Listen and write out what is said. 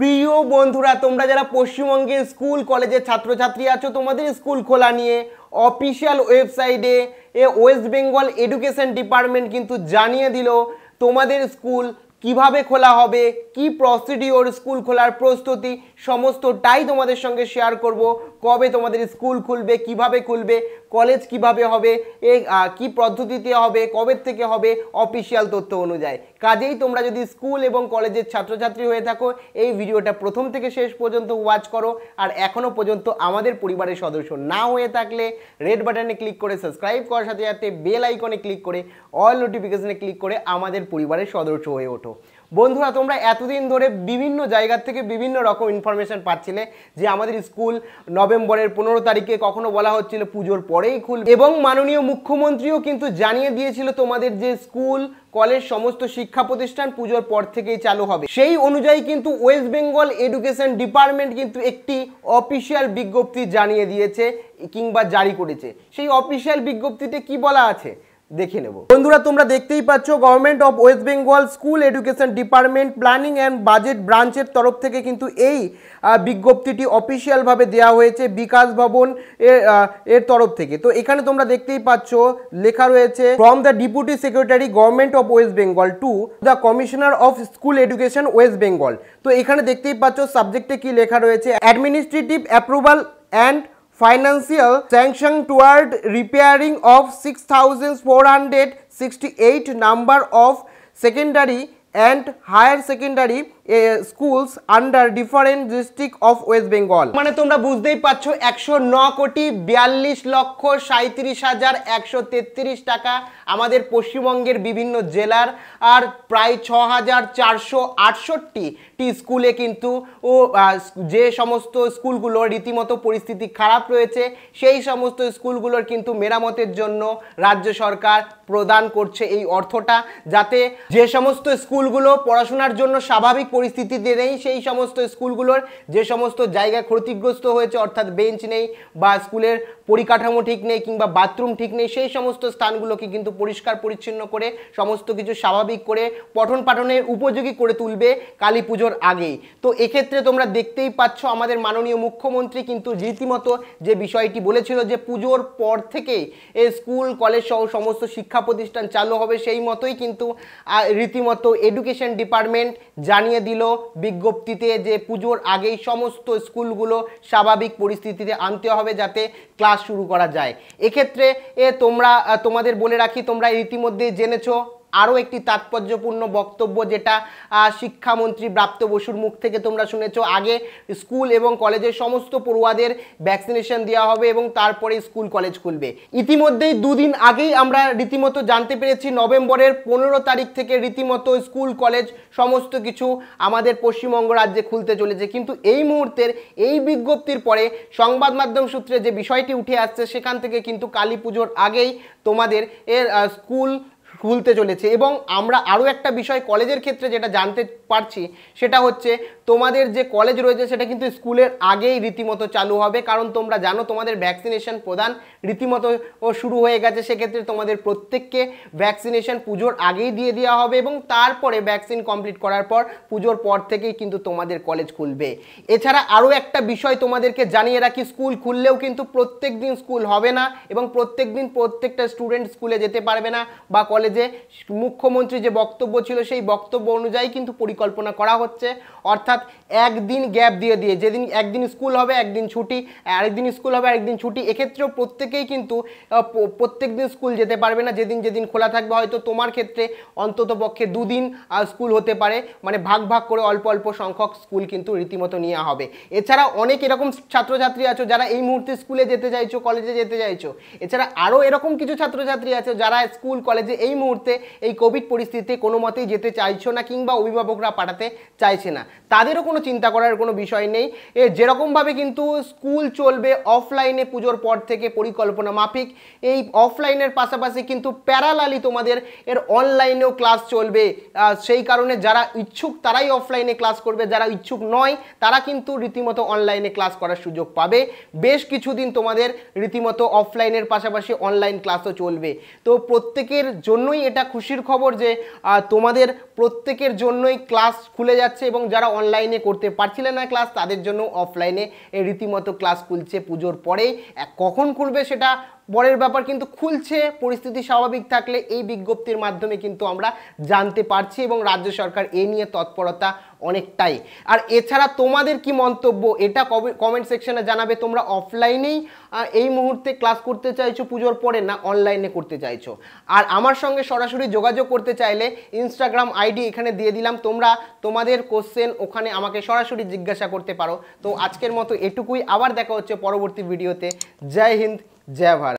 প্রিয় বন্ধুরা তোমরা যারা পশ্চিমবঙ্গের স্কুল কলেজের ছাত্রছাত্রী আছো তোমাদের স্কুল খোলা নিয়ে অফিসিয়াল ওয়েবসাইটে এ ওয়েস্ট বেঙ্গল এডুকেশন ডিপার্টমেন্ট কিন্তু জানিয়ে দিল তোমাদের স্কুল কিভাবে খোলা হবে কি প্রসিডিওর স্কুল খোলার প্রস্তুতি সমস্তটাই তোমাদের সঙ্গে শেয়ার করব কবে তোমাদের স্কুল খুলবে কিভাবে খুলবে কলেজ কিভাবে হবে এ কি পদ্ধতিতে হবে কবে থেকে হবে অফিসিয়াল তথ্য অনুযায়ী কাজেই তোমরা যদি স্কুল এবং কলেজের ছাত্রছাত্রী হয়ে থাকো এই ভিডিওটা প্রথম থেকে শেষ পর্যন্ত ওয়াচ করো আর এখনও পর্যন্ত আমাদের পরিবারের সদস্য না হয়ে থাকলে রেড বাটনে ক্লিক করে সাবস্ক্রাইব করার সাথে সাথে বেল আইকনে ক্লিক করে অল নোটিফিকেশনে ক্লিক করে আমাদের পরিবারের সদস্য হয়ে ওঠো বন্ধুরা তোমরা এতদিন ধরে বিভিন্ন জায়গা থেকে বিভিন্ন রকম ইনফরমেশান পাচ্ছিলে যে আমাদের স্কুল নভেম্বরের পনেরো তারিখে কখনো বলা হচ্ছিল পুজোর পরেই খুল এবং মাননীয় মুখ্যমন্ত্রীও কিন্তু জানিয়ে দিয়েছিল তোমাদের যে স্কুল কলেজ সমস্ত শিক্ষা প্রতিষ্ঠান পুজোর পর থেকেই চালু হবে সেই অনুযায়ী কিন্তু ওয়েস্ট বেঙ্গল এডুকেশন ডিপার্টমেন্ট কিন্তু একটি অফিসিয়াল বিজ্ঞপ্তি জানিয়ে দিয়েছে কিংবা জারি করেছে সেই অফিসিয়াল বিজ্ঞপ্তিতে কি বলা আছে দেখে নেব বন্ধুরা তোমরা দেখতেই পাচ্ছ government of West Bengal school education department planning and budget ব্রাঞ্চের তরফ থেকে কিন্তু এই বিজ্ঞপ্তিটি অফিসিয়ালভাবে দেয়া হয়েছে বিকাশ ভবন এর তরফ থেকে তো এখানে তোমরা দেখতেই পাচ্ছ লেখা রয়েছে from the deputy secretary government of West Bengal to the commissioner of school education West Bengal তো এখানে দেখতেই পাচ্ছ সাবজেক্টে কি লেখা রয়েছে administrative approval and financial sanction toward repairing of 6468 number of secondary and higher secondary schools under different district of West Bengal মানে তোমরা বুঝতেই পারছো একশো ন কোটি বিয়াল্লিশ লক্ষ সাঁত্রিশ হাজার একশো তেত্রিশ টাকা আমাদের পশ্চিমবঙ্গের বিভিন্ন জেলার আর প্রায় ছ হাজার চারশো আটষট্টি টি স্কুলে কিন্তু ও যে সমস্ত স্কুলগুলো রীতিমতো পরিস্থিতি খারাপ রয়েছে সেই সমস্ত স্কুলগুলোর কিন্তু মেরামতের জন্য রাজ্য সরকার প্রদান করছে এই অর্থটা যাতে যে সমস্ত স্কুলগুলো পড়াশোনার জন্য স্বাভাবিক পরিস্থিতিতে নেই সেই সমস্ত স্কুলগুলোর যে সমস্ত জায়গা ক্ষতিগ্রস্ত হয়েছে অর্থাৎ বেঞ্চ নেই বা স্কুলের পরিকাঠামো ঠিক নেই কিংবা বাথরুম ঠিক নেই সেই সমস্ত স্থানগুলোকে কিন্তু পরিষ্কার পরিচ্ছন্ন করে সমস্ত কিছু স্বাভাবিক করে পঠন পাঠনের উপযোগী করে তুলবে কালী পুজোর আগেই তো এক্ষেত্রে তোমরা দেখতেই পাচ্ছ আমাদের মাননীয় মুখ্যমন্ত্রী কিন্তু রীতিমতো যে বিষয়টি বলেছিল যে পুজোর পর থেকেই এ স্কুল কলেজ সহ সমস্ত শিক্ষা প্রতিষ্ঠান চালু হবে সেই মতোই কিন্তু রীতিমতো এডুকেশন ডিপার্টমেন্ট জানিয়ে দিল বিজ্ঞপ্তিতে যে পুজোর আগেই সমস্ত স্কুলগুলো স্বাভাবিক পরিস্থিতিতে আনতে হবে যাতে ক্লাস শুরু করা যায় এক্ষেত্রে এ তোমরা তোমাদের বলে রাখি তোমরা ইতিমধ্যে জেনেছো আরও একটি তাৎপর্যপূর্ণ বক্তব্য যেটা শিক্ষামন্ত্রী প্রাপ্ত বসুর মুখ থেকে তোমরা শুনেছ আগে স্কুল এবং কলেজের সমস্ত পড়ুয়াদের ভ্যাকসিনেশন দেওয়া হবে এবং তারপরে স্কুল কলেজ খুলবে ইতিমধ্যেই দুদিন আগেই আমরা রীতিমতো জানতে পেরেছি নভেম্বরের পনেরো তারিখ থেকে রীতিমতো স্কুল কলেজ সমস্ত কিছু আমাদের পশ্চিমবঙ্গ রাজ্যে খুলতে চলেছে কিন্তু এই মুহূর্তের এই বিজ্ঞপ্তির পরে সংবাদ মাধ্যম সূত্রে যে বিষয়টি উঠে আসছে সেখান থেকে কিন্তু কালী পুজোর আগেই তোমাদের এর স্কুল খুলতে চলেছে এবং আমরা আরও একটা বিষয় কলেজের ক্ষেত্রে যেটা জানতে পারছি সেটা হচ্ছে তোমাদের যে কলেজ রয়েছে সেটা কিন্তু স্কুলের আগেই রীতিমতো চালু হবে কারণ তোমরা জানো তোমাদের ভ্যাকসিনেশন প্রদান রীতিমতো শুরু হয়ে গেছে সেক্ষেত্রে তোমাদের প্রত্যেককে ভ্যাকসিনেশন পুজোর আগেই দিয়ে দেওয়া হবে এবং তারপরে ভ্যাকসিন কমপ্লিট করার পর পুজোর পর থেকেই কিন্তু তোমাদের কলেজ খুলবে এছাড়া আরও একটা বিষয় তোমাদেরকে জানিয়ে রাখি স্কুল খুললেও কিন্তু প্রত্যেক দিন স্কুল হবে না এবং প্রত্যেক দিন প্রত্যেকটা স্টুডেন্ট স্কুলে যেতে পারবে না বা কলেজে মুখ্যমন্ত্রী যে বক্তব্য ছিল সেই বক্তব্য অনুযায়ী কিন্তু পরীক্ষা পরিকল্পনা করা হচ্ছে অর্থাৎ একদিন গ্যাপ দিয়ে দিয়ে যেদিন একদিন স্কুল হবে একদিন ছুটি আরেকদিন স্কুল হবে আরেকদিন ছুটি এক্ষেত্রেও প্রত্যেকেই কিন্তু প্রত্যেক দিন স্কুল যেতে পারবে না যেদিন যেদিন খোলা থাকবে হয়তো তোমার ক্ষেত্রে অন্তত পক্ষে দুদিন স্কুল হতে পারে মানে ভাগ ভাগ করে অল্প অল্প সংখ্যক স্কুল কিন্তু রীতিমতো নেওয়া হবে এছাড়া অনেক এরকম ছাত্রছাত্রী আছো যারা এই মুহূর্তে স্কুলে যেতে চাইছো কলেজে যেতে চাইছো এছাড়া আরও এরকম কিছু ছাত্রছাত্রী আছে যারা স্কুল কলেজে এই মুহূর্তে এই কোভিড পরিস্থিতিতে কোনো মতেই যেতে চাইছো না কিংবা অভিভাবকরা আমরা পাঠাতে চাইছে না তাদেরও কোনো চিন্তা করার কোনো বিষয় নেই এ যেরকমভাবে কিন্তু স্কুল চলবে অফলাইনে পুজোর পর থেকে পরিকল্পনা মাফিক এই অফলাইনের পাশাপাশি কিন্তু প্যারালালি তোমাদের এর অনলাইনেও ক্লাস চলবে সেই কারণে যারা ইচ্ছুক তারাই অফলাইনে ক্লাস করবে যারা ইচ্ছুক নয় তারা কিন্তু রীতিমতো অনলাইনে ক্লাস করার সুযোগ পাবে বেশ কিছুদিন তোমাদের রীতিমতো অফলাইনের পাশাপাশি অনলাইন ক্লাসও চলবে তো প্রত্যেকের জন্যই এটা খুশির খবর যে তোমাদের প্রত্যেকের জন্যই ক্লাস ক্লাস খুলে যাচ্ছে এবং যারা অনলাইনে করতে পারছিলেন না ক্লাস তাদের জন্য অফলাইনে রীতিমতো ক্লাস খুলছে পুজোর পরেই কখন খুলবে সেটা পরের ব্যাপার কিন্তু খুলছে পরিস্থিতি স্বাভাবিক থাকলে এই বিজ্ঞপ্তির মাধ্যমে কিন্তু আমরা জানতে পারছি এবং রাজ্য সরকার এ নিয়ে তৎপরতা অনেকটাই আর এছাড়া তোমাদের কি মন্তব্য এটা কমেন্ট সেকশনে জানাবে তোমরা অফলাইনেই এই মুহূর্তে ক্লাস করতে চাইছো পুজোর পরে না অনলাইনে করতে চাইছো আর আমার সঙ্গে সরাসরি যোগাযোগ করতে চাইলে ইনস্টাগ্রাম আইডি এখানে দিয়ে দিলাম তোমরা তোমাদের কোশ্চেন ওখানে আমাকে সরাসরি জিজ্ঞাসা করতে পারো তো আজকের মতো এটুকুই আবার দেখা হচ্ছে পরবর্তী ভিডিওতে জয় হিন্দ জয় ভারত